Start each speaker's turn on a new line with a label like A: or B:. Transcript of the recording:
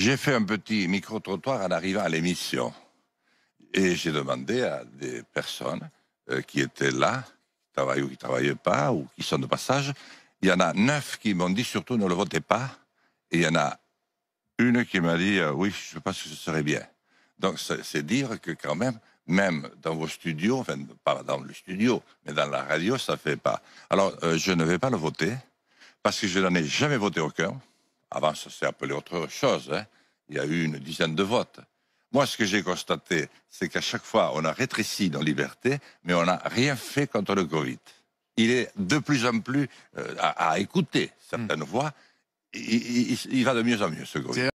A: J'ai fait un petit micro-trottoir en arrivant à l'émission. Et j'ai demandé à des personnes euh, qui étaient là, qui travaillaient ou qui ne travaillaient pas, ou qui sont de passage. Il y en a neuf qui m'ont dit surtout ne le votez pas. Et il y en a une qui m'a dit euh, oui, je pense que ce serait bien. Donc c'est dire que quand même, même dans vos studios, enfin pas dans le studio, mais dans la radio, ça ne fait pas. Alors euh, je ne vais pas le voter parce que je n'en ai jamais voté aucun. Avant, ça s'est appelé autre chose. Hein. Il y a eu une dizaine de votes. Moi, ce que j'ai constaté, c'est qu'à chaque fois, on a rétréci nos libertés, mais on n'a rien fait contre le Covid. Il est de plus en plus euh, à, écouter certaines hmm. voix. Il, il va de mieux en mieux, ce Covid.